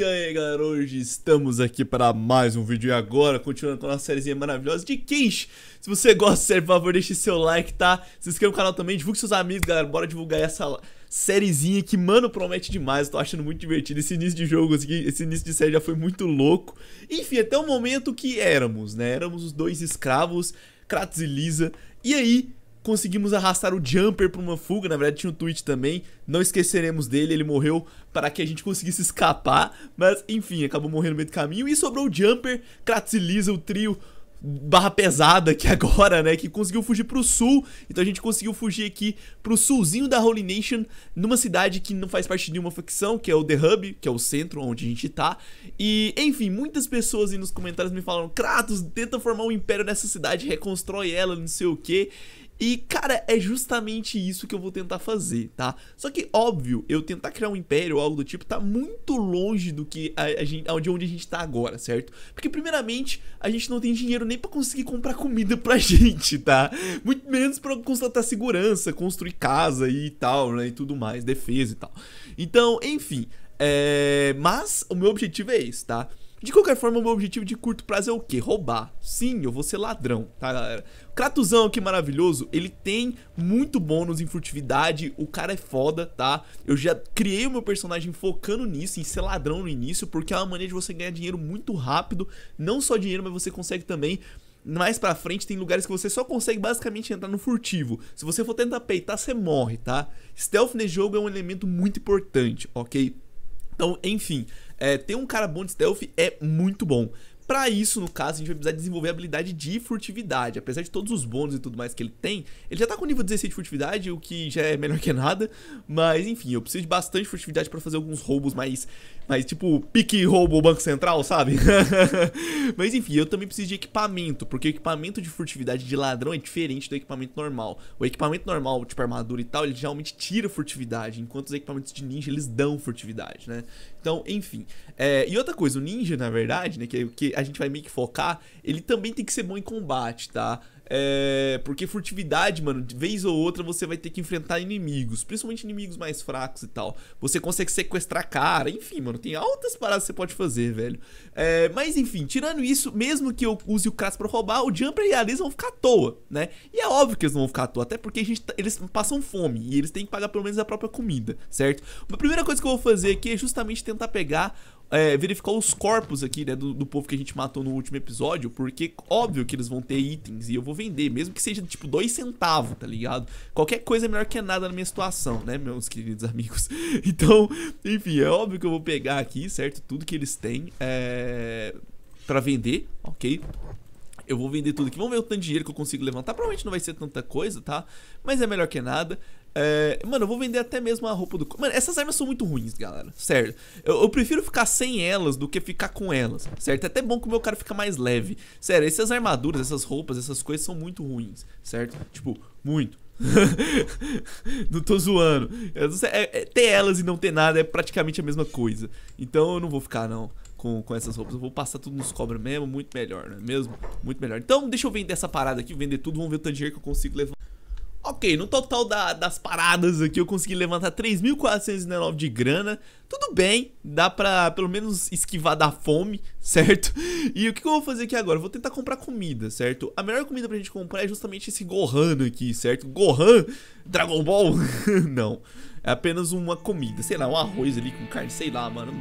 E aí galera, hoje estamos aqui para mais um vídeo e agora, continuando com a nossa sériezinha maravilhosa de Kenshi Se você gosta, sério, por favor, deixe seu like, tá? Se inscreva no canal também, divulgue seus amigos, galera, bora divulgar essa sériezinha que, mano, promete demais Eu tô achando muito divertido, esse início de jogo, esse início de série já foi muito louco Enfim, até o momento que éramos, né? Éramos os dois escravos, Kratos e Lisa E aí, conseguimos arrastar o Jumper para uma fuga, na verdade tinha um tweet também, não esqueceremos dele, ele morreu para que a gente conseguisse escapar, mas enfim, acabou morrendo no meio do caminho e sobrou o Jumper, Kratziliza, o trio barra pesada aqui agora, né, que conseguiu fugir pro sul, então a gente conseguiu fugir aqui pro sulzinho da Holy Nation, numa cidade que não faz parte de nenhuma facção, que é o The Hub, que é o centro onde a gente tá, e enfim, muitas pessoas aí nos comentários me falaram, Kratos, tenta formar um império nessa cidade, reconstrói ela, não sei o que, e, cara, é justamente isso que eu vou tentar fazer, tá? Só que, óbvio, eu tentar criar um império ou algo do tipo tá muito longe do que a, a gente, de onde a gente tá agora, certo? Porque, primeiramente, a gente não tem dinheiro nem para conseguir comprar comida pra gente, tá? Muito menos pra constatar segurança, construir casa e tal, né? E tudo mais, defesa e tal. Então, enfim. É... Mas o meu objetivo é esse, tá? De qualquer forma, o meu objetivo de curto prazo é o quê? Roubar. Sim, eu vou ser ladrão, tá, galera? Kratuzão aqui maravilhoso, ele tem muito bônus em furtividade, o cara é foda, tá? Eu já criei o meu personagem focando nisso, em ser ladrão no início, porque é uma maneira de você ganhar dinheiro muito rápido, não só dinheiro, mas você consegue também mais pra frente tem lugares que você só consegue basicamente entrar no furtivo. Se você for tentar peitar, você morre, tá? Stealth nesse jogo é um elemento muito importante, ok? Então, enfim, é, ter um cara bom de stealth é muito bom. Para isso, no caso, a gente vai precisar desenvolver a habilidade de furtividade. Apesar de todos os bônus e tudo mais que ele tem, ele já tá com nível 16 de furtividade, o que já é melhor que nada. Mas enfim, eu preciso de bastante furtividade para fazer alguns roubos mais, mais tipo pique roubo Banco Central, sabe? mas enfim, eu também preciso de equipamento, porque o equipamento de furtividade de ladrão é diferente do equipamento normal. O equipamento normal, tipo armadura e tal, ele geralmente tira furtividade, enquanto os equipamentos de ninja eles dão furtividade, né? Então, enfim. É, e outra coisa, o ninja, na verdade, né? Que, é que a gente vai meio que focar, ele também tem que ser bom em combate, tá? É, porque furtividade, mano, de vez ou outra você vai ter que enfrentar inimigos, principalmente inimigos mais fracos e tal. Você consegue sequestrar cara, enfim, mano, tem altas paradas que você pode fazer, velho. É, mas enfim, tirando isso, mesmo que eu use o caso para roubar, o Jumper e a Liz vão ficar à toa, né? E é óbvio que eles não vão ficar à toa, até porque gente, tá, eles passam fome e eles têm que pagar pelo menos a própria comida, certo? a primeira coisa que eu vou fazer aqui é justamente tentar pegar é, verificar os corpos aqui, né, do, do povo que a gente matou no último episódio, porque óbvio que eles vão ter itens e eu vou vender, mesmo que seja tipo dois centavos, tá ligado? Qualquer coisa é melhor que nada na minha situação, né, meus queridos amigos? Então, enfim, é óbvio que eu vou pegar aqui, certo? Tudo que eles têm é... pra vender, ok? Eu vou vender tudo aqui. Vamos ver o tanto de dinheiro que eu consigo levantar. Provavelmente não vai ser tanta coisa, tá? Mas é melhor que nada. É, mano, eu vou vender até mesmo a roupa do. Mano, essas armas são muito ruins, galera. Sério. Eu, eu, prefiro ficar sem elas do que ficar com elas. Certo? É até bom que o meu cara fica mais leve. Sério, essas armaduras, essas roupas, essas coisas são muito ruins. Certo? Tipo, muito. não tô zoando. é, é, ter elas e não ter nada é praticamente a mesma coisa. Então eu não vou ficar, não. Com, com, essas roupas. Eu vou passar tudo nos cobras mesmo, muito melhor, não é mesmo? Muito melhor. Então, deixa eu vender essa parada aqui, vender tudo, vamos ver o tanto de dinheiro que eu consigo levar. Ok, no total da, das paradas aqui eu consegui levantar 3.409 de grana. Tudo bem, dá pra pelo menos esquivar da fome, certo? E o que, que eu vou fazer aqui agora? Eu vou tentar comprar comida, certo? A melhor comida pra gente comprar é justamente esse Gohan aqui, certo? Gohan Dragon Ball? Não, é apenas uma comida, sei lá, um arroz ali com carne, sei lá, mano.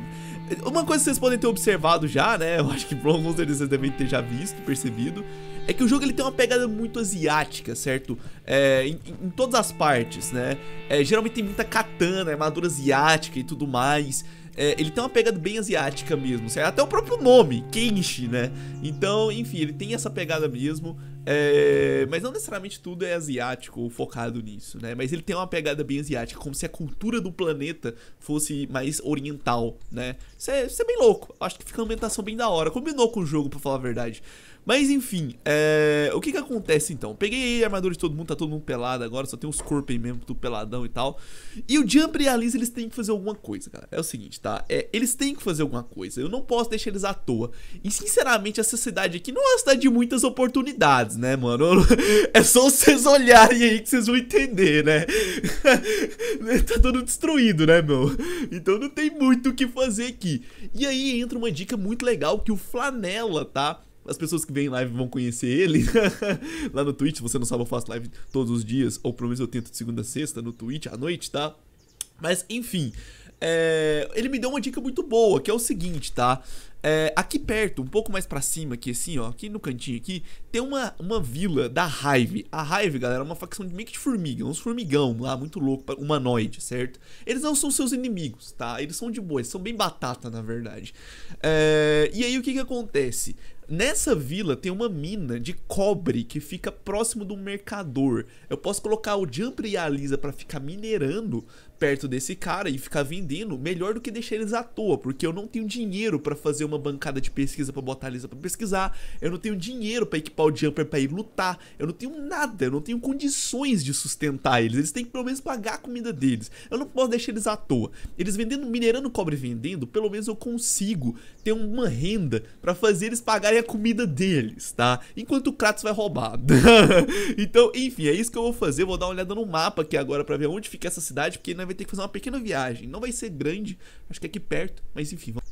Uma coisa que vocês podem ter observado já, né? Eu acho que alguns deles vocês devem ter já visto, percebido é que o jogo ele tem uma pegada muito asiática, certo? É, em, em, todas as partes, né? É, geralmente tem muita katana, armadura asiática e tudo mais. É, ele tem uma pegada bem asiática mesmo, certo? até o próprio nome, Kenshi, né? Então, enfim, ele tem essa pegada mesmo, é... mas não necessariamente tudo é asiático ou focado nisso, né? Mas ele tem uma pegada bem asiática, como se a cultura do planeta fosse mais oriental, né? Isso é, isso é bem louco, acho que fica uma ambientação bem da hora, combinou com o jogo, pra falar a verdade. Mas enfim, é... o que que acontece então? Peguei a armadura de todo mundo, tá todo mundo pelado agora, só tem os corpos mesmo, tudo peladão e tal. E o Jumper e a Liz, eles têm que fazer alguma coisa, cara. É o seguinte, tá? É, eles têm que fazer alguma coisa, eu não posso deixar eles à toa. E sinceramente, essa cidade aqui não é uma cidade de muitas oportunidades, né, mano? É só vocês olharem aí que vocês vão entender, né? tá todo destruído, né, meu? Então não tem muito o que fazer aqui. E aí entra uma dica muito legal que o Flanela, tá? as pessoas que vêm em live vão conhecer ele. Né? lá no Twitch, você não sabe, eu faço live todos os dias, ou pelo menos eu tento de segunda a sexta no Twitch à noite, tá? Mas enfim, é, ele me deu uma dica muito boa, que é o seguinte, tá? É, aqui perto, um pouco mais para cima, aqui assim, ó, aqui no cantinho aqui, tem uma, uma vila da Hive. A Hive, galera, é uma facção de meio que de formiga, uns formigão lá, muito louco, humanoide, certo? Eles não são seus inimigos, tá? Eles são de boa, eles são bem batata, na verdade. É, e aí, o que que acontece? Nessa vila tem uma mina de cobre que fica próximo de um mercador. Eu posso colocar o Jumper e a Lisa para ficar minerando perto desse cara e ficar vendendo, melhor do que deixar eles à toa, porque eu não tenho dinheiro para fazer uma bancada de pesquisa para botar eles para pesquisar, eu não tenho dinheiro para equipar o jumper para ir lutar, eu não tenho nada, eu não tenho condições de sustentar eles, eles têm que pelo menos pagar a comida deles. Eu não posso deixar eles à toa. Eles vendendo, minerando cobre vendendo, pelo menos eu consigo ter uma renda para fazer eles pagarem a comida deles, tá? Enquanto o Kratos vai roubar. então, enfim, é isso que eu vou fazer, vou dar uma olhada no mapa aqui agora para ver onde fica essa cidade, porque na vai ter que fazer uma pequena viagem. Não vai ser grande, acho que é aqui perto, mas enfim. Vamos...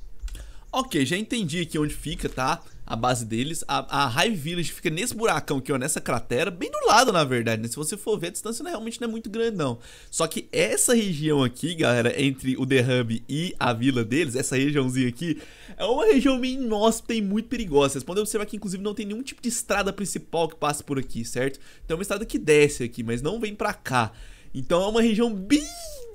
Ok, já entendi aqui onde fica, tá? A base deles. A, a Hive Village fica nesse buracão aqui, ó, nessa cratera, bem do lado, na verdade, né? Se você for ver, a distância não é, realmente não é muito grande, não. Só que essa região aqui, galera, entre o The Hub e a vila deles, essa regiãozinha aqui, é uma região meio inóspita e muito perigosa. Vocês podem observar que, inclusive, não tem nenhum tipo de estrada principal que passa por aqui, certo? Tem uma estrada que desce aqui, mas não vem pra cá. Então é uma região bem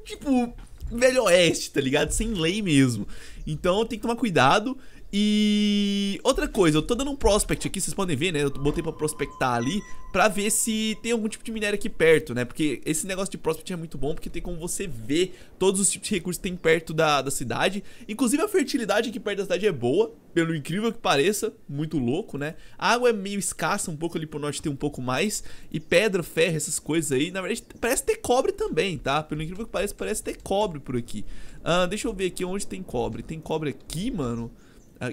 tipo, velho oeste, tá ligado? Sem lei mesmo. Então tem que tomar cuidado. E outra coisa, eu tô dando um prospect aqui, vocês podem ver, né? Eu botei pra prospectar ali Pra ver se tem algum tipo de minério aqui perto, né? Porque esse negócio de prospect é muito bom Porque tem como você ver todos os tipos de recursos que tem perto da, da cidade Inclusive a fertilidade aqui perto da cidade é boa Pelo incrível que pareça, muito louco, né? A água é meio escassa, um pouco ali pro norte tem um pouco mais E pedra, ferro, essas coisas aí Na verdade parece ter cobre também, tá? Pelo incrível que pareça, parece ter cobre por aqui ah, Deixa eu ver aqui onde tem cobre Tem cobre aqui, mano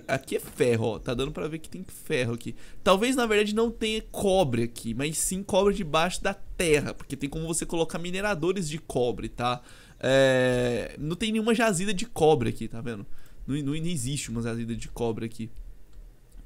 Aqui é ferro, ó. Tá dando pra ver que tem ferro aqui. Talvez, na verdade, não tenha cobre aqui, mas sim cobre debaixo da terra. Porque tem como você colocar mineradores de cobre, tá? É... Não tem nenhuma jazida de cobre aqui, tá vendo? Não, não, não existe uma jazida de cobre aqui.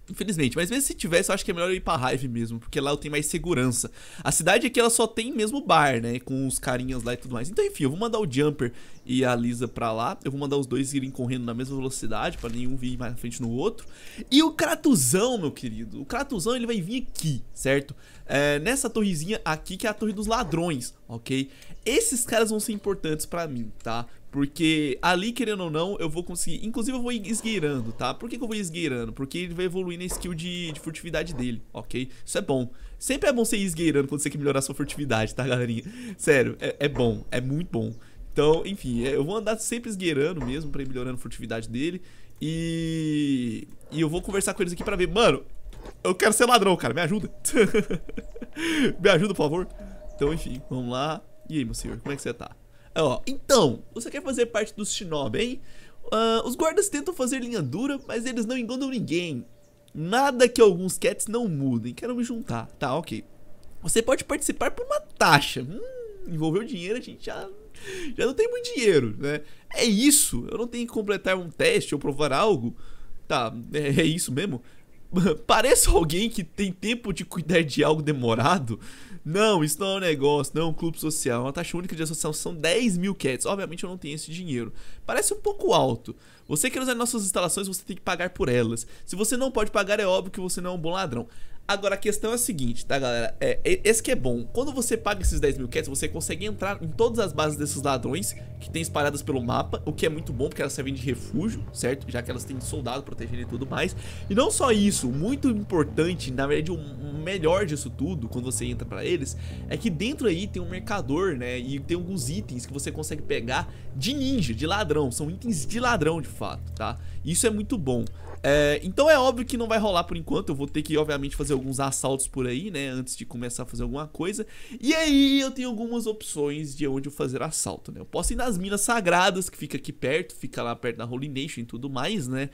Infelizmente, mas mesmo se tivesse, eu acho que é melhor eu ir pra Hive mesmo, porque lá eu tenho mais segurança. A cidade aqui, ela só tem mesmo bar, né, com os carinhas lá e tudo mais. Então, enfim, eu vou mandar o Jumper e a Lisa pra lá. Eu vou mandar os dois irem correndo na mesma velocidade, pra nenhum vir mais na frente no outro. E o Kratuzão, meu querido, o Kratuzão, ele vai vir aqui, certo? É, nessa torrezinha aqui, que é a Torre dos Ladrões, ok? Esses caras vão ser importantes pra mim, tá? Porque ali, querendo ou não, eu vou conseguir... Inclusive, eu vou esgueirando, tá? Por que, que eu vou esgueirando? Porque ele vai evoluir na skill de, de furtividade dele, ok? Isso é bom. Sempre é bom ir esgueirando quando você quer melhorar sua furtividade, tá, galerinha? Sério, é, é bom. É muito bom. Então, enfim, é, eu vou andar sempre esgueirando mesmo pra ir melhorando a furtividade dele. E... E eu vou conversar com eles aqui pra ver... Mano, eu quero ser ladrão, cara. Me ajuda. Me ajuda, por favor. Então, enfim, vamos lá. E aí, meu senhor, como é que você tá? Ó, então, você quer fazer parte dos Shinobi, hein? Uh, os guardas tentam fazer linha dura, mas eles não enganam ninguém. Nada que alguns cats não mudem. Quero me juntar. Tá, ok. Você pode participar por uma taxa. Hum, envolveu dinheiro, a gente já, já não tem muito dinheiro, né? É isso. Eu não tenho que completar um teste ou provar algo. Tá, é, é isso mesmo. parece alguém que tem tempo de cuidar de algo demorado. Não, isso não é um negócio, não é um clube social. Uma taxa única de associação são 10 mil cats. Obviamente eu não tenho esse dinheiro. Parece um pouco alto. Você quer usar nossas instalações, você tem que pagar por elas. Se você não pode pagar, é óbvio que você não é um bom ladrão. Agora a questão é a seguinte, tá galera? É, esse que é bom. Quando você paga esses 10 mil cats, você consegue entrar em todas as bases desses ladrões que tem espalhadas pelo mapa, o que é muito bom porque elas servem de refúgio, certo? Já que elas têm soldado protegendo e tudo mais. E não só isso, muito importante, na verdade o melhor disso tudo, quando você entra pra eles, é que dentro aí tem um mercador, né? E tem alguns itens que você consegue pegar de ninja, de ladrão. São itens de ladrão de fato, tá? Isso é muito bom. É, então é óbvio que não vai rolar por enquanto. Eu vou ter que, obviamente, fazer alguns assaltos por aí, né? Antes de começar a fazer alguma coisa. E aí eu tenho algumas opções de onde eu fazer assalto, né? Eu posso ir nas Minas Sagradas, que fica aqui perto, fica lá perto da Holy Nation e tudo mais, né?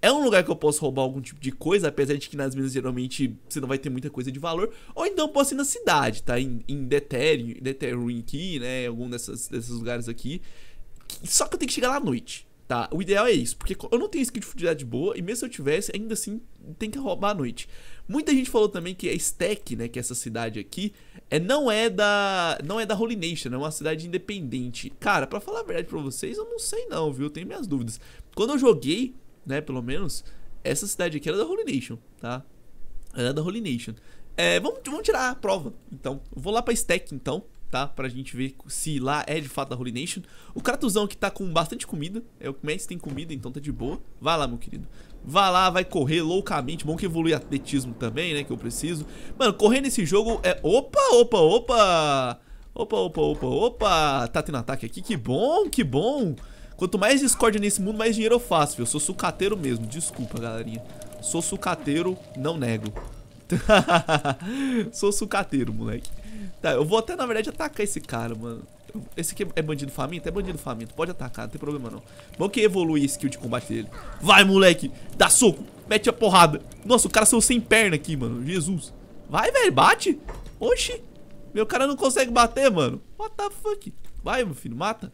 É um lugar que eu posso roubar algum tipo de coisa, apesar de que nas minas geralmente você não vai ter muita coisa de valor. Ou então eu posso ir na cidade, tá? Em, em Deterium, Deterium aqui, né? Algum desses lugares aqui. Só que eu tenho que chegar lá à noite tá? O ideal é isso, porque eu não tenho skill de furtividade boa, e mesmo se eu tivesse, ainda assim tem que roubar à noite. Muita gente falou também que a Stack, né, que é essa cidade aqui, é, não é da não é da Holy Nation, é uma cidade independente. Cara, para falar a verdade pra vocês, eu não sei não, viu? Eu tenho minhas dúvidas. Quando eu joguei, né, pelo menos, essa cidade aqui era da Holy Nation, tá? Era é da Holy Nation. É, vamos, vamos tirar a prova, então. vou lá pra Stack, então tá? Pra gente ver se lá é de fato a Holy Nation. O Kratuzão que tá com bastante comida, é o que mais tem comida, então tá de boa. Vai lá, meu querido. Vai lá, vai correr loucamente. Bom que evolui atletismo também, né? Que eu preciso. Mano, correr nesse jogo é... Opa, opa, opa! Opa, opa, opa, opa! Tá tendo ataque aqui, que bom, que bom! Quanto mais discórdia nesse mundo, mais dinheiro eu faço, viu? Eu sou sucateiro mesmo, desculpa, galerinha. Sou sucateiro, não nego. sou sucateiro, moleque. Tá, eu vou até, na verdade, atacar esse cara, mano. Esse aqui é bandido faminto? É bandido faminto. Pode atacar, não tem problema não. Vamos que evolui a skill de combate dele. Vai, moleque. Dá soco. Mete a porrada. Nossa, o cara saiu sem perna aqui, mano. Jesus. Vai, velho. Bate. Oxi. Meu cara não consegue bater, mano. What the fuck? Vai, meu filho. Mata.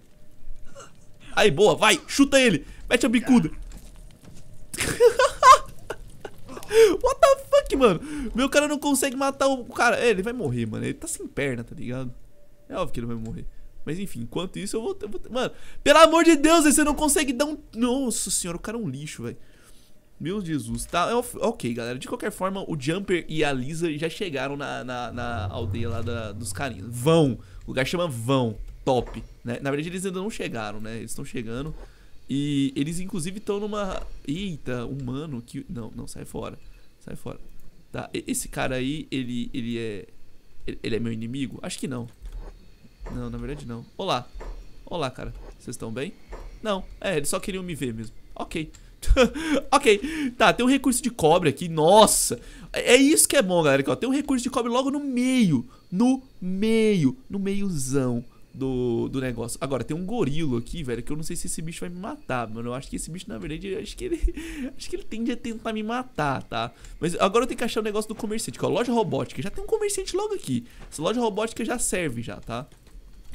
Aí, boa. Vai. Chuta ele. Mete a bicuda. What the fuck, mano? Meu cara não consegue matar o cara. É, ele vai morrer, mano. Ele tá sem perna, tá ligado? É óbvio que ele vai morrer. Mas enfim, enquanto isso, eu vou. Eu vou mano, pelo amor de Deus, você não consegue dar um. Nossa senhora, o cara é um lixo, velho. Meu Jesus, tá? É, ok, galera. De qualquer forma, o Jumper e a Lisa já chegaram na, na, na aldeia lá da, dos carinhos. Vão. O lugar chama Vão. Top. Né? Na verdade, eles ainda não chegaram, né? Eles estão chegando. E eles, inclusive, estão numa. Eita, humano que. Não, não, sai fora. Sai fora. Tá, esse cara aí, ele, ele é. Ele é meu inimigo? Acho que não. Não, na verdade não. Olá. Olá, cara. Vocês estão bem? Não. É, eles só queriam me ver mesmo. Ok. ok, tá, tem um recurso de cobre aqui, nossa É, é isso que é bom, galera, aqui, ó, tem um recurso de cobre logo no meio No meio, no meiozão do, do negócio. Agora, tem um gorilo aqui, velho, que eu não sei se esse bicho vai me matar, mano. Eu acho que esse bicho, na verdade, acho que ele. Acho que ele tende a tentar me matar, tá? Mas agora eu tenho que achar o um negócio do comerciante, que é a loja robótica. Já tem um comerciante logo aqui. Essa loja robótica já serve, já, tá?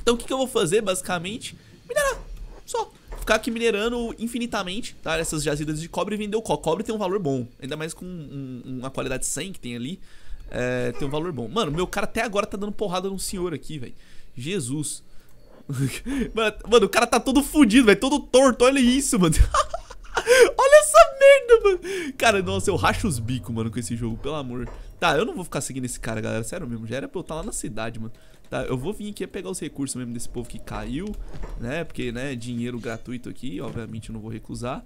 Então o que, que eu vou fazer, basicamente? Minerar. Só ficar aqui minerando infinitamente, tá? Essas jazidas de cobre e vender o cobre. Cobre tem um valor bom, ainda mais com um, uma qualidade 100 que tem ali. É, tem um valor bom. Mano, meu cara até agora tá dando porrada num senhor aqui, velho. Jesus. Mano, o cara tá todo fudido, velho. Todo torto. Olha isso, mano. Olha essa merda, mano. Cara, nossa, eu racho os bicos, mano, com esse jogo, pelo amor. Tá, eu não vou ficar seguindo esse cara, galera. Sério mesmo, já era pra eu estar tá lá na cidade, mano. Tá, eu vou vir aqui é pegar os recursos mesmo desse povo que caiu, né? Porque, né, dinheiro gratuito aqui, obviamente eu não vou recusar.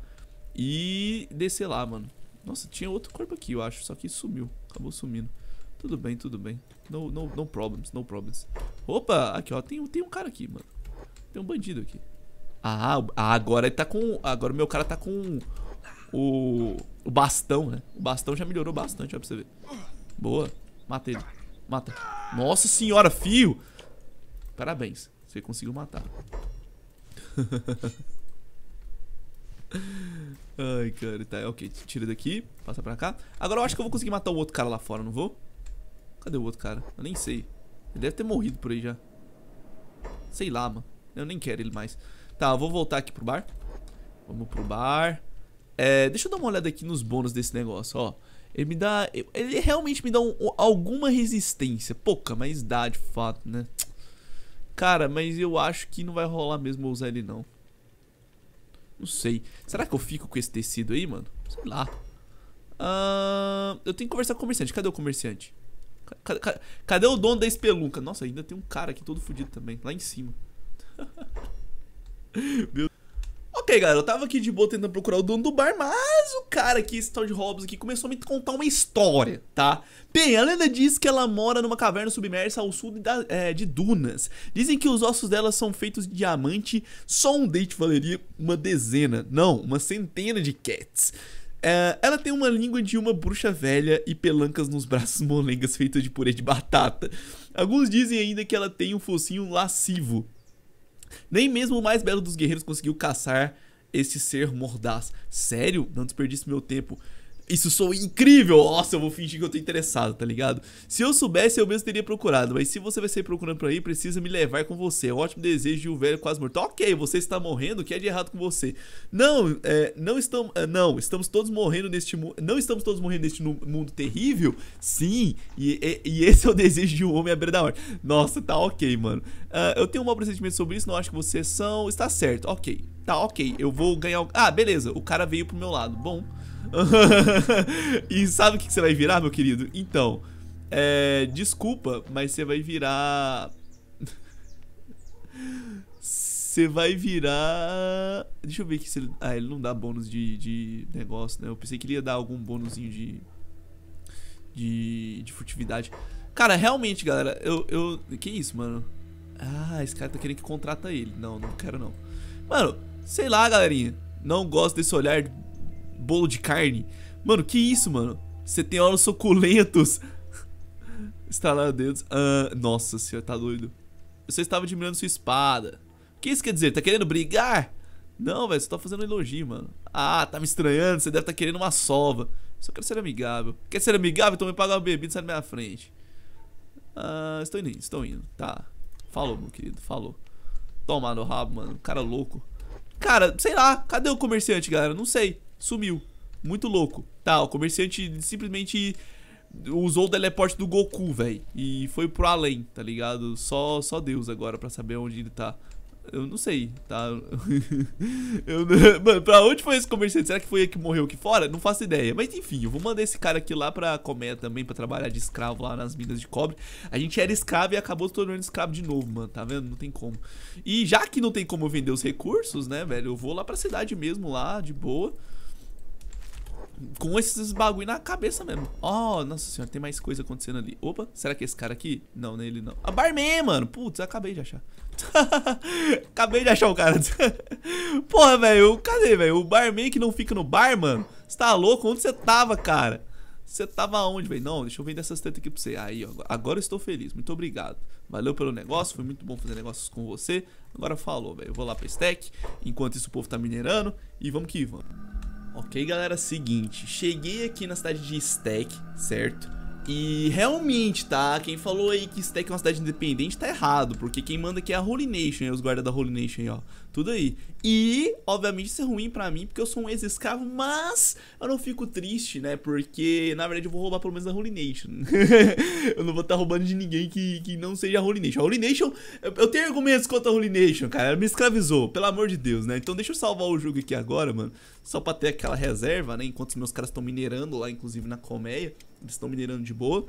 E descer lá, mano. Nossa, tinha outro corpo aqui, eu acho, só que sumiu. Acabou sumindo. Tudo bem, tudo bem. No, no, no problems, no problems. Opa, aqui ó, tem, tem um cara aqui, mano. Tem um bandido aqui. Ah, ah, agora ele tá com... Agora meu cara tá com o, o bastão, né? O bastão já melhorou bastante, ó, pra você ver. Boa. Mata ele. Mata. Nossa senhora, fio! Parabéns, você conseguiu matar. Ai, cara, tá, ok, tira daqui, passa pra cá Agora eu acho que eu vou conseguir matar o outro cara lá fora, não vou? Cadê o outro cara? Eu nem sei. Ele deve ter morrido por aí já. Sei lá, mano. Eu nem quero ele mais. Tá, eu vou voltar aqui pro bar. Vamos pro bar. É, deixa eu dar uma olhada aqui nos bônus desse negócio, ó. Ele me dá... Ele realmente me dá um, alguma resistência. Pouca, mas dá de fato, né? Cara, mas eu acho que não vai rolar mesmo usar ele, não. Não sei. Será que eu fico com esse tecido aí, mano? Sei lá. Uh, eu tenho que conversar com o comerciante. Cadê o comerciante? Cadê, cadê o dono da espelunca? Nossa, ainda tem um cara aqui todo fudido também, lá em cima. Meu Ok, galera, eu tava aqui de boa tentando procurar o dono do bar, mas o cara aqui, esse tal de Hobbs aqui, começou a me contar uma história, tá? Bem, a lenda diz que ela mora numa caverna submersa ao sul de, é, de dunas. Dizem que os ossos dela são feitos de diamante, só um date valeria uma dezena, não, uma centena de cats. É, ela tem uma língua de uma bruxa velha e pelancas nos braços molengas feitas de purê de batata. Alguns dizem ainda que ela tem um focinho lascivo. Nem mesmo o mais belo dos guerreiros conseguiu caçar esse ser mordaz. Sério? Não desperdice meu tempo isso sou incrível, nossa, eu vou fingir que eu tô interessado, tá ligado? Se eu soubesse, eu mesmo teria procurado, mas se você vai sair procurando por aí, precisa me levar com você. É um ótimo desejo de um velho quase morto. Ok, você está morrendo, o que é de errado com você? Não, é, não estamos, é, não, estamos todos morrendo neste mundo, não estamos todos morrendo neste mundo terrível? Sim, e, e, e, esse é o desejo de um homem à beira da morte. Nossa, tá ok, mano. Uh, eu tenho um mau pressentimento sobre isso, não acho que vocês são, está certo, ok. Tá, ok, eu vou ganhar... Ah, beleza, o cara veio pro meu lado, bom... e sabe o que você vai virar, meu querido? Então, é, desculpa, mas você vai virar. Você vai virar. Deixa eu ver aqui se ele. Ah, ele não dá bônus de, de negócio, né? Eu pensei que ele ia dar algum bônusinho de. De, de furtividade. Cara, realmente, galera, eu, eu. Que isso, mano? Ah, esse cara tá querendo que contrata ele. Não, não quero não. Mano, sei lá, galerinha. Não gosto desse olhar bolo de carne. Mano, que isso, mano? Você tem olhos suculentos. Estalar dedos. ah, nossa senhora, tá doido. Você estava admirando sua espada. O que isso quer dizer? Tá querendo brigar? Não, velho, você tá fazendo um elogio, mano. Ah, tá me estranhando, você deve estar tá querendo uma sova. Só quero ser amigável. Quer ser amigável? Então me paga uma bebida e sai da minha frente. Ah, estou indo, estou indo. Tá. Falou, meu querido, falou. Toma no rabo, mano. Cara louco. Cara, sei lá, cadê o comerciante, galera? Não sei. Sumiu. Muito louco. Tá, o comerciante simplesmente usou o teleporte do Goku, velho. E foi pro além, tá ligado? Só, só Deus agora pra saber onde ele tá. Eu não sei, tá? eu não... Mano, pra onde foi esse comerciante? Será que foi ele que morreu aqui fora? Não faço ideia. Mas enfim, eu vou mandar esse cara aqui lá pra comer também, pra trabalhar de escravo lá nas minas de cobre. A gente era escravo e acabou se tornando escravo de novo, mano. Tá vendo? Não tem como. E já que não tem como vender os recursos, né, velho? Eu vou lá pra cidade mesmo, lá, de boa com esses bagulho na cabeça mesmo. Ó, oh, nossa senhora, tem mais coisa acontecendo ali. Opa, será que é esse cara aqui? Não, nele né, não. A barman, mano. Putz, acabei de achar. acabei de achar o cara. Porra, velho, cadê, velho? O barman que não fica no bar, mano. Você tá louco? Onde você tava, cara? Você tava onde, velho? Não, deixa eu vender essas tetas aqui pra você. Aí, ó, agora eu estou feliz. Muito obrigado. Valeu pelo negócio, foi muito bom fazer negócios com você. Agora falou, velho. Eu vou lá pra stack. Enquanto isso, o povo tá minerando. E vamos que vamos. Ok, galera, é seguinte, cheguei aqui na cidade de Stack, certo? E realmente, tá? Quem falou aí que Stack é uma cidade independente tá errado, porque quem manda aqui é a Holy Nation, é os guardas da Holy Nation aí, ó tudo aí. E, obviamente, isso é ruim para mim, porque eu sou um ex-escravo, mas eu não fico triste, né? Porque, na verdade, eu vou roubar pelo menos a Holy Nation. eu não vou estar tá roubando de ninguém que, que não seja a Holy Nation. A Holy Nation, eu, eu tenho argumentos contra a Holy Nation, cara. Ela me escravizou, pelo amor de Deus, né? Então deixa eu salvar o jogo aqui agora, mano. Só pra ter aquela reserva, né? Enquanto os meus caras estão minerando lá, inclusive na colmeia. Eles estão minerando de boa.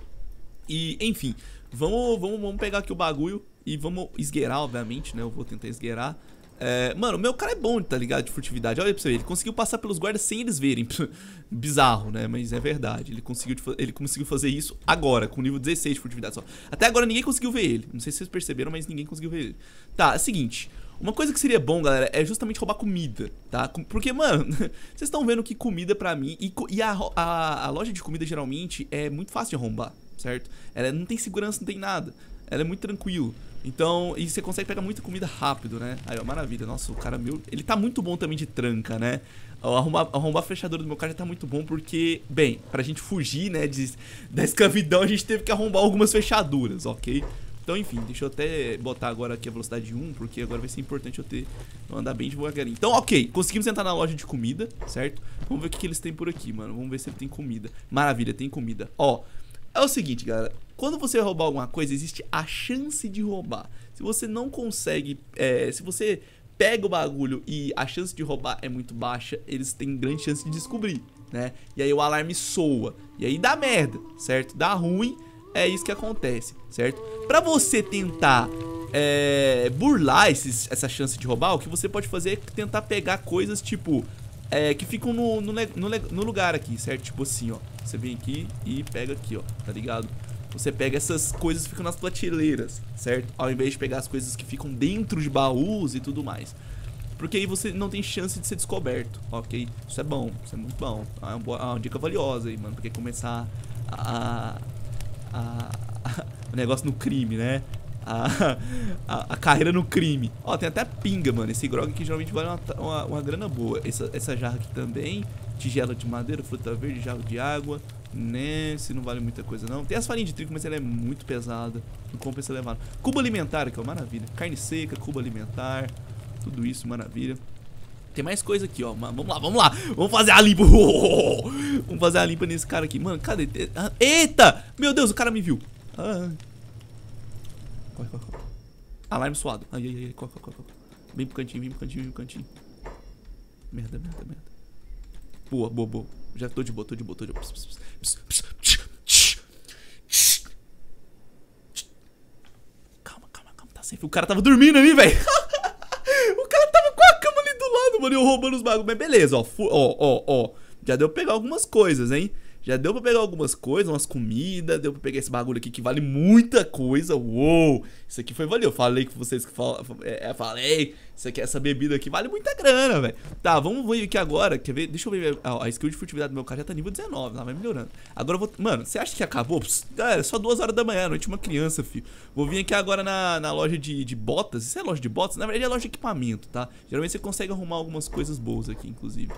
E, enfim, vamos, vamos, vamos pegar aqui o bagulho e vamos esgueirar, obviamente, né? Eu vou tentar esgueirar. É, mano, meu cara é bom, tá ligado? De furtividade. Olha pra você ver, ele conseguiu passar pelos guardas sem eles verem. Bizarro, né? Mas é verdade. Ele conseguiu, ele conseguiu fazer isso agora, com nível 16 de furtividade só. Até agora ninguém conseguiu ver ele. Não sei se vocês perceberam, mas ninguém conseguiu ver ele. Tá, é o seguinte. Uma coisa que seria bom, galera, é justamente roubar comida, tá? Porque, mano, vocês estão vendo que comida pra mim... E, e a, a, a loja de comida, geralmente, é muito fácil de arrombar, certo? Ela não tem segurança, não tem nada. Ela é muito tranquilo. Então, e você consegue pegar muita comida rápido, né? Aí, ó, maravilha. Nossa, o cara meu. Ele tá muito bom também de tranca, né? Arrombar, arrumar a fechadura do meu carro já tá muito bom, porque, bem, pra gente fugir, né, de, da escravidão, a gente teve que arrombar algumas fechaduras, ok? Então, enfim, deixa eu até botar agora aqui a velocidade 1, porque agora vai ser importante eu ter eu andar bem devagarinho. Então, ok, conseguimos entrar na loja de comida, certo? Vamos ver o que, que eles têm por aqui, mano. Vamos ver se ele tem comida. Maravilha, tem comida. Ó, é o seguinte, galera. Quando você roubar alguma coisa, existe a chance de roubar. Se você não consegue, é, se você pega o bagulho e a chance de roubar é muito baixa, eles têm grande chance de descobrir, né? E aí o alarme soa. E aí dá merda, certo? Dá ruim, é isso que acontece, certo? Pra você tentar é, burlar esses, essa chance de roubar, o que você pode fazer é tentar pegar coisas tipo. É, que ficam no, no, no, no lugar aqui, certo? Tipo assim, ó. Você vem aqui e pega aqui, ó, tá ligado? Você pega essas coisas que ficam nas prateleiras, certo? Ao invés de pegar as coisas que ficam dentro de baús e tudo mais. Porque aí você não tem chance de ser descoberto, ok? Isso é bom, isso é muito bom. É uma, boa, é uma dica valiosa aí, mano, porque começar a, a, a, o negócio no crime, né? A, a, a, carreira no crime. Ó, tem até pinga, mano. Esse grog aqui geralmente vale uma, uma, uma grana boa. Essa, essa jarra aqui também tigela de madeira, fruta verde, jarro de água, né? Se não vale muita coisa não. Tem as farinhas de trigo, mas ela é muito pesada. Não compensa levar. Cuba alimentar, que é uma maravilha. Carne seca, cuba alimentar, tudo isso, maravilha. Tem mais coisa aqui, ó. Mas vamos lá, vamos lá. Vamos fazer a limpa. vamos fazer a limpa nesse cara aqui. Mano, cadê? Ah, eita! Meu Deus, o cara me viu. Ah. Corre, corre, corre. Alarme suado. Ai, ai, ai. Corre, corre, corre. Vem pro cantinho, vem pro cantinho, vem pro cantinho. Merda, merda, merda. Boa, boa, boa. Já tô de boa, tô de boa, tô de boa. calma, calma, calma, tá safe. O cara tava dormindo ali, velho. o cara tava com a cama ali do lado, mano, e eu roubando os bagulhos. Mas beleza, ó, ó, ó, ó. Já deu pra pegar algumas coisas, hein? Já deu pra pegar algumas coisas, umas comidas, deu pra pegar esse bagulho aqui que vale muita coisa. Uou! Isso aqui foi valeu. Eu falei com vocês que fal... É, é, falei. Isso aqui, essa bebida aqui vale muita grana, velho. Tá, vamos ver aqui agora. Quer ver? Deixa eu ver. A, a skill de furtividade do meu cara já tá nível 19, tá? Vai melhorando. Agora eu vou. Mano, você acha que acabou? Pss, é, é só duas horas da manhã, à noite uma criança, filho. Vou vir aqui agora na, na loja de, de botas. Isso é loja de botas? Na verdade é loja de equipamento, tá? Geralmente você consegue arrumar algumas coisas boas aqui, inclusive.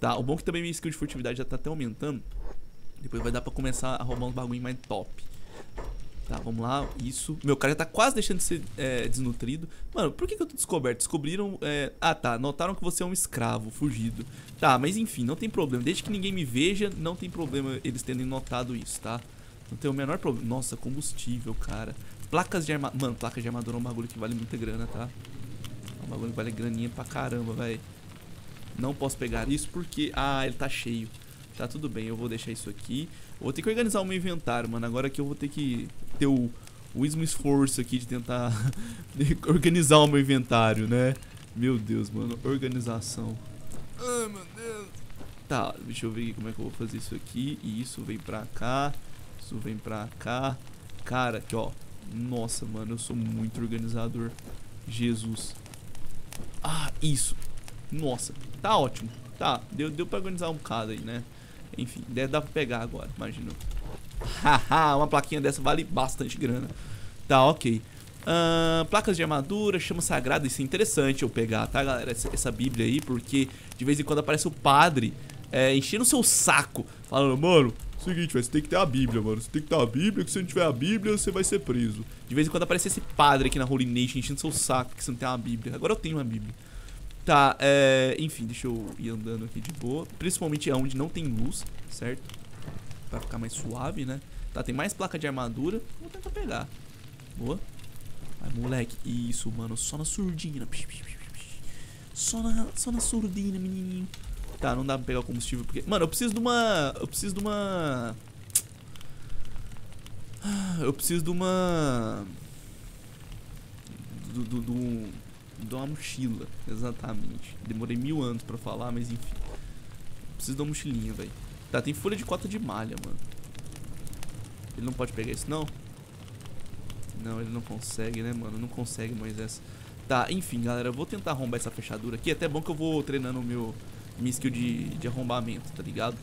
Tá, o bom é que também minha skill de furtividade já tá até aumentando. Depois vai dar pra começar a roubar uns bagulho mais top. Tá, vamos lá, isso. Meu cara já tá quase deixando de ser é, desnutrido. Mano, por que, que eu tô descoberto? Descobriram. É... Ah, tá. Notaram que você é um escravo, fugido. Tá, mas enfim, não tem problema. Desde que ninguém me veja, não tem problema eles terem notado isso, tá? Não tem o menor problema. Nossa, combustível, cara. Placas de armadura. Mano, placas de armadura é um bagulho que vale muita grana, tá? É um bagulho que vale graninha pra caramba, velho. Não posso pegar isso porque. Ah, ele tá cheio tá tudo bem, eu vou deixar isso aqui. Vou ter que organizar o meu inventário, mano, agora que eu vou ter que ter o, o mesmo esforço aqui de tentar organizar o meu inventário, né? Meu Deus, mano, organização. Ai, meu Deus. Tá, deixa eu ver como é que eu vou fazer isso aqui. E isso vem pra cá, isso vem pra cá. Cara, aqui, ó. Nossa, mano, eu sou muito organizador. Jesus. Ah, isso. Nossa, tá ótimo. Tá, deu, deu pra organizar um bocado aí, né? Enfim, deve dar pra pegar agora, imagino. Haha, uma plaquinha dessa vale bastante grana. Tá, ok. Uh, placas de armadura, chama sagrada, isso é interessante eu pegar, tá galera? Essa, essa bíblia aí, porque de vez em quando aparece o padre é, enchendo o seu saco, falando, mano, seguinte, véio, você tem que ter a bíblia, mano, você tem que ter a bíblia, que se não tiver a bíblia, você vai ser preso. De vez em quando aparece esse padre aqui na Holy Nation enchendo seu saco, que você não tem a bíblia. Agora eu tenho uma bíblia. Tá, é, enfim, deixa eu ir andando aqui de boa. Principalmente é onde não tem luz, certo? Pra ficar mais suave, né? Tá, tem mais placa de armadura. Vou tentar pegar. Boa. Ai, moleque. Isso, mano. Só na surdina. Só na, só na surdina, menininho. Tá, não dá pra pegar o combustível porque... Mano, eu preciso de uma... Eu preciso de uma... Eu preciso de uma... Do, do, do, de uma mochila, exatamente. Demorei mil anos pra falar, mas enfim. Preciso de uma mochilinha, velho. Tá, tem folha de cota de malha, mano. Ele não pode pegar isso, não? Não, ele não consegue, né, mano? Não consegue, Moisés. Tá, enfim, galera, eu vou tentar arrombar essa fechadura aqui. Até bom que eu vou treinando o meu minha skill de, de arrombamento, tá ligado?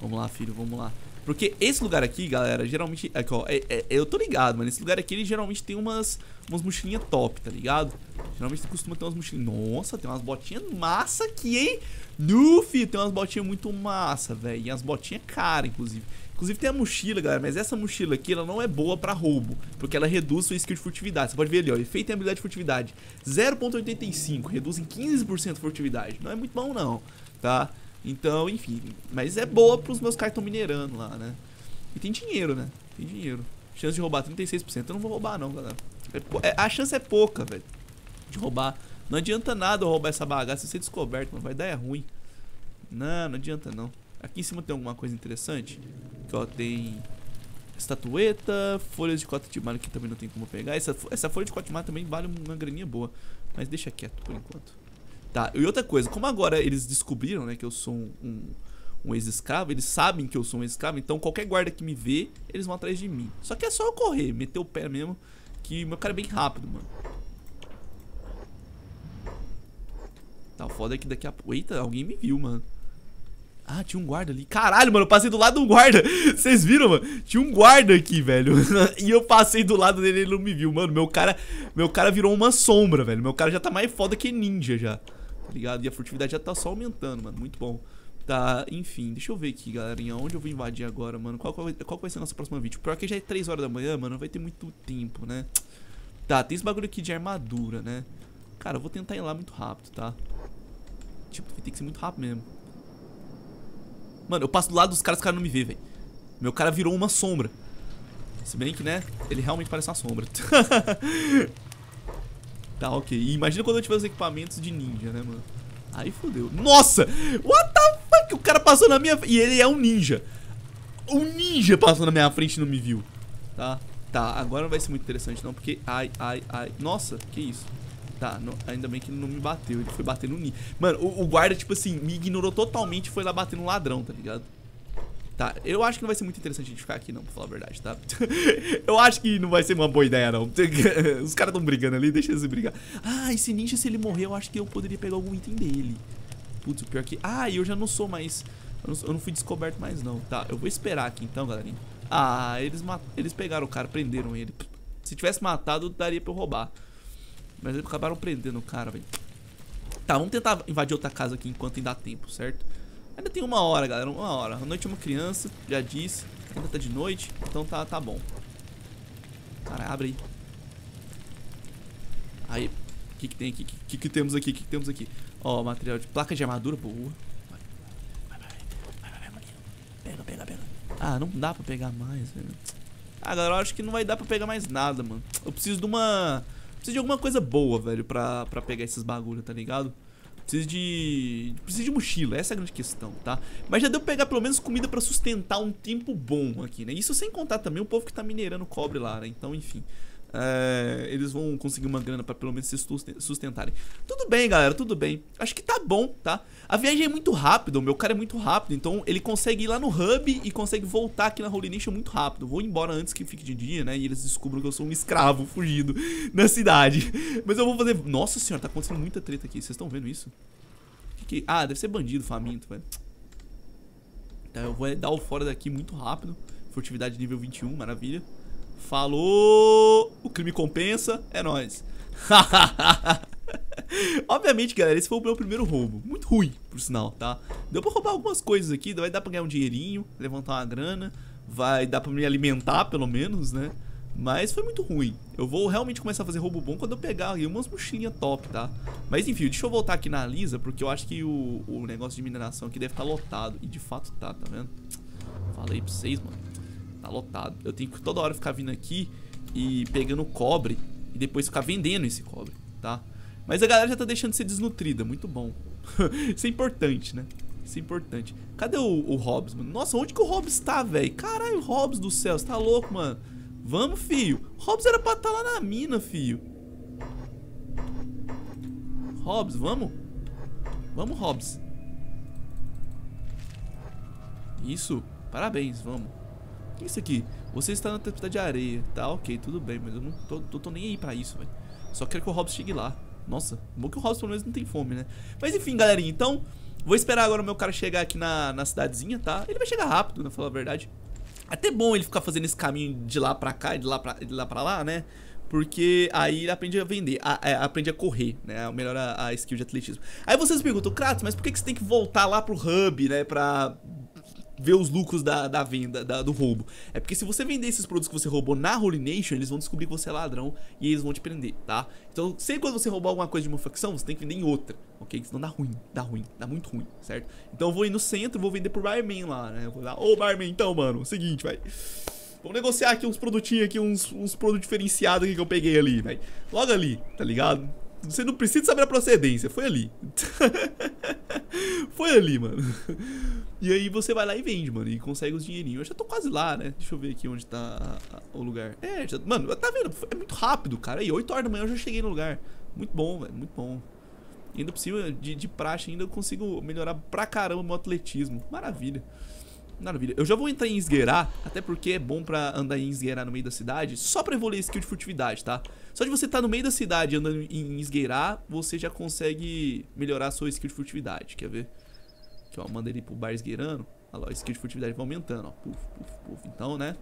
Vamos lá, filho, vamos lá. Porque esse lugar aqui, galera, geralmente... Aqui, é ó, é, é, eu tô ligado, mano. Esse lugar aqui, ele geralmente tem umas, umas mochilinhas top, tá ligado? Geralmente costuma ter umas mochilinhas... Nossa, tem umas botinhas massa aqui, hein? Nufi, tem umas botinhas muito massa, velho. E as botinhas caras, inclusive. Inclusive tem a mochila, galera, mas essa mochila aqui, ela não é boa pra roubo, porque ela reduz sua skill de furtividade. Você pode ver ali, ó, efeito em habilidade de furtividade. 0.85, reduz em 15% furtividade. Não é muito bom não, tá? Então, enfim. Mas é boa pros meus caras que estão minerando lá, né? E tem dinheiro, né? Tem dinheiro. Chance de roubar 36%. Eu não vou roubar, não, galera. É, é, a chance é pouca, velho. De roubar. Não adianta nada roubar essa bagaça e ser descoberto, mano. Vai dar é ruim. Não, não adianta não. Aqui em cima tem alguma coisa interessante. Que ó, tem estatueta, folhas de cota de malha que também não tem como pegar. Essa, essa folha de cota de malha também vale uma graninha boa. Mas deixa quieto por enquanto. Tá? E outra coisa, como agora eles descobriram né, que eu sou um, um, ex-escravo, eles sabem que eu sou um ex-escravo, então qualquer guarda que me vê, eles vão atrás de mim. Só que é só eu correr, meter o pé mesmo, que meu cara é bem rápido, mano. Tá, o foda é que daqui a pouco... Eita, alguém me viu, mano. Ah, tinha um guarda ali. Caralho, mano, eu passei do lado de um guarda. Vocês viram, mano? Tinha um guarda aqui, velho. e eu passei do lado dele e ele não me viu, mano. Meu cara, meu cara virou uma sombra, velho. Meu cara já tá mais foda que ninja já tá ligado? E a furtividade já tá só aumentando, mano. Muito bom. Tá, enfim, deixa eu ver aqui, galerinha, onde eu vou invadir agora, mano. Qual, qual, qual vai ser a nossa próxima vídeo? Pior que já é 3 horas da manhã, mano, vai ter muito tempo, né? Tá, tem esse bagulho aqui de armadura, né? Cara, eu vou tentar ir lá muito rápido, tá? Tipo, tem que ser muito rápido mesmo. Mano, eu passo do lado dos caras, os caras não me veem, velho. Meu cara virou uma sombra. Se bem que, né, ele realmente parece uma sombra. Tá, ok. E imagina quando eu tiver os equipamentos de ninja, né, mano? Aí fodeu. Nossa! What the fuck? O cara passou na minha... E ele é um ninja. um ninja passou na minha frente e não me viu. Tá? Tá, agora não vai ser muito interessante não, porque... Ai, ai, ai... Nossa, que isso? Tá, não... ainda bem que ele não me bateu. Ele foi bater no ninja. Mano, o, o guarda, tipo assim, me ignorou totalmente e foi lá bater no ladrão, tá ligado? Tá, eu acho que não vai ser muito interessante a gente ficar aqui não, pra falar a verdade, tá? eu acho que não vai ser uma boa ideia não. Os caras tão brigando ali, deixa eles brigar. Ah, esse ninja, se ele morrer, eu acho que eu poderia pegar algum item dele. Putz, o pior é que... Ah, eu já não sou mais... Eu não, eu não fui descoberto mais não, tá? Eu vou esperar aqui então, galerinha. Ah, eles, mat... eles pegaram o cara, prenderam ele. Se tivesse matado, daria pra eu roubar. Mas eles acabaram prendendo o cara, velho. Tá, vamos tentar invadir outra casa aqui enquanto ainda dá tempo, certo? Ainda tem uma hora, galera, uma hora. A noite é uma criança, já disse. Ainda tá de noite, então tá, tá bom. Cara, abre aí. Aí, o que que tem aqui? O que, que, que, temos aqui? O que, que, temos aqui? Ó, material de placa de armadura, boa. Vai, vai, vai, vai, vai, vai, Pega, pega, pega. Ah, não dá pra pegar mais, velho. Ah, galera, eu acho que não vai dar pra pegar mais nada, mano. Eu preciso de uma... Preciso de alguma coisa boa, velho, pra, pra pegar esses bagulho, tá ligado? Preciso de. Preciso de mochila, essa é a grande questão, tá? Mas já deu pra pegar pelo menos comida pra sustentar um tempo bom aqui, né? Isso sem contar também o povo que tá minerando cobre lá, né? Então, enfim é, eles vão conseguir uma grana para pelo menos se sustentarem. Tudo bem, galera, tudo bem. Acho que tá bom, tá? A viagem é muito rápida, o meu cara é muito rápido, então ele consegue ir lá no hub e consegue voltar aqui na Holy Nation muito rápido. Vou embora antes que fique de dia, né? E eles descubram que eu sou um escravo fugido na cidade. Mas eu vou fazer... Nossa senhora, tá acontecendo muita treta aqui. Vocês estão vendo isso? Que que... Ah, deve ser bandido, faminto, velho. Tá, eu vou dar o fora daqui muito rápido. Furtividade nível 21, maravilha. Falou! O crime compensa, é nóis. Obviamente, galera, esse foi o meu primeiro roubo. Muito ruim, por sinal, tá? Deu pra roubar algumas coisas aqui, vai dar pra ganhar um dinheirinho, levantar uma grana, vai dar pra me alimentar, pelo menos, né? Mas foi muito ruim. Eu vou realmente começar a fazer roubo bom quando eu pegar aí umas mochilinhas top, tá? Mas enfim, deixa eu voltar aqui na Lisa, porque eu acho que o, o negócio de mineração aqui deve estar tá lotado. E de fato tá, tá vendo? Falei pra vocês, mano tá lotado. Eu tenho que toda hora ficar vindo aqui e pegando cobre e depois ficar vendendo esse cobre, tá? Mas a galera já tá deixando de ser desnutrida, muito bom. Isso é importante, né? Isso é importante. Cadê o, o Hobbs, mano? Nossa, onde que o Hobbs tá, velho? Caralho, Hobbs do céu, você tá louco, mano? Vamos, fio. Hobbs era pra estar tá lá na mina, fio. Hobbs, vamos? Vamos, Hobbs. Isso, parabéns, vamos isso aqui? Você está na tempestade de areia. Tá, ok, tudo bem, mas eu não tô, tô, tô nem aí pra isso, velho. Só quero que o Hobbs chegue lá. Nossa, bom que o Hobbs pelo menos não tem fome, né? Mas enfim, galerinha, então... Vou esperar agora o meu cara chegar aqui na, na cidadezinha, tá? Ele vai chegar rápido, na né, falar a verdade. Até bom ele ficar fazendo esse caminho de lá pra cá e de lá para de lá, pra lá, né? Porque aí ele aprende a vender, a, a, é, aprende a correr, né? Melhora a, a skill de atletismo. Aí vocês perguntam, Kratos, mas por que, que você tem que voltar lá pro hub, né? Pra ver os lucros da, da venda, da, do roubo. É porque se você vender esses produtos que você roubou na Holy Nation, eles vão descobrir que você é ladrão e eles vão te prender, tá? Então, sempre quando você roubar alguma coisa de uma facção, você tem que vender em outra, ok? Senão dá ruim, dá ruim, dá muito ruim, certo? Então eu vou ir no centro, vou vender pro barman lá, né? Eu vou lá, ô oh, barman, então, mano, é seguinte, vai... Vamos negociar aqui uns produtinhos aqui, uns, uns produtos diferenciados que eu peguei ali, velho. Logo ali, tá ligado? Você não precisa saber a procedência. Foi ali. Foi ali, mano. E aí você vai lá e vende, mano. E consegue os dinheirinhos. Eu já tô quase lá, né? Deixa eu ver aqui onde tá o lugar. É, já, mano, tá vendo? É muito rápido, cara. E 8 horas da manhã eu já cheguei no lugar. Muito bom, velho. Muito bom. E ainda por cima, de, de praxe, ainda eu consigo melhorar pra caramba o meu atletismo. Maravilha. Maravilha. Eu já vou entrar em esgueirar, até porque é bom pra andar em esgueirar no meio da cidade, só pra evoluir a skill de furtividade, tá? Só de você estar tá no meio da cidade andando em esgueirar, você já consegue melhorar a sua skill de furtividade, quer ver? Aqui, ó, manda ele pro bar esgueirando. Olha lá, a skill de furtividade vai aumentando, ó. Puf, puf, puf. Então, né?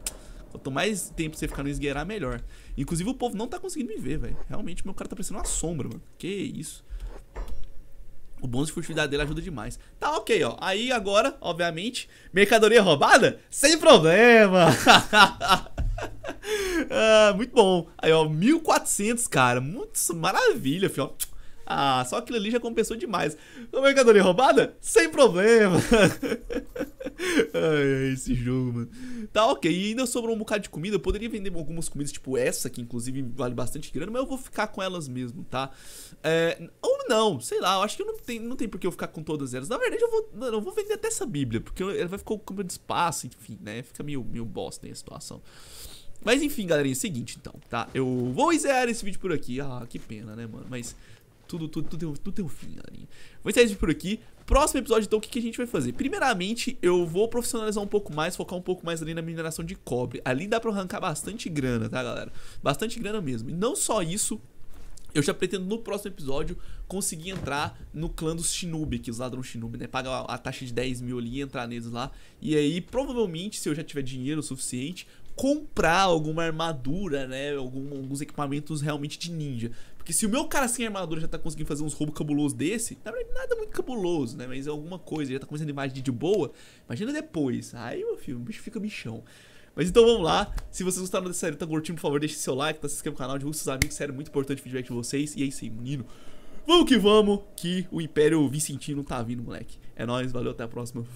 Quanto mais tempo você ficar no esgueirar, melhor. Inclusive, o povo não tá conseguindo me ver, velho. Realmente, meu cara tá parecendo uma sombra, mano. Que isso. O bônus de furtividade dele ajuda demais. Tá ok, ó. Aí agora, obviamente, mercadoria roubada? Sem problema! ah, muito bom. Aí, ó, 1400, cara. Muito maravilha, fio. Ah, só aquilo ali já compensou demais. Uma mercadoria é roubada? Sem problema. Ai, esse jogo, mano. Tá ok, e ainda sobrou um bocado de comida. Eu poderia vender algumas comidas, tipo essa, que inclusive vale bastante grana, mas eu vou ficar com elas mesmo, tá? É, ou não, sei lá, eu acho que não tem, não tem por que eu ficar com todas elas. Na verdade, eu vou, não, eu vou vender até essa Bíblia, porque ela vai ficar com meu espaço, enfim, né? Fica meio, meio bosta aí a situação. Mas enfim, galerinha, é o seguinte então, tá? Eu vou zerar esse vídeo por aqui. Ah, que pena, né, mano? Mas tudo, tudo, tudo, tudo, tudo tem um fim, galerinha. Vou encerrar por aqui. Próximo episódio, então, o que, que, a gente vai fazer? Primeiramente, eu vou profissionalizar um pouco mais, focar um pouco mais ali na mineração de cobre. Ali dá pra arrancar bastante grana, tá, galera? Bastante grana mesmo. E não só isso, eu já pretendo no próximo episódio conseguir entrar no clã dos Shinobi, que os ladrões Shinobi, né? pagar a, taxa de 10 mil ali, entrar neles lá. E aí, provavelmente, se eu já tiver dinheiro suficiente, comprar alguma armadura, né? Algum, alguns equipamentos realmente de ninja. Porque se o meu cara sem armadura já tá conseguindo fazer uns roubos cabulosos desse, na verdade nada muito cabuloso, né? Mas é alguma coisa, já tá começando a imagem de boa. Imagina depois. Aí, meu filho, o bicho fica bichão. Mas então vamos lá. Se vocês gostaram dessa série, tá curtindo, por favor, deixe seu like, tá, se inscreva no canal, divulgue seus amigos. Sério, é muito importante o feedback de vocês. E é isso aí, menino. Vamos que vamos, que o Império Vicentino tá vindo, moleque. É nóis, valeu, até a próxima.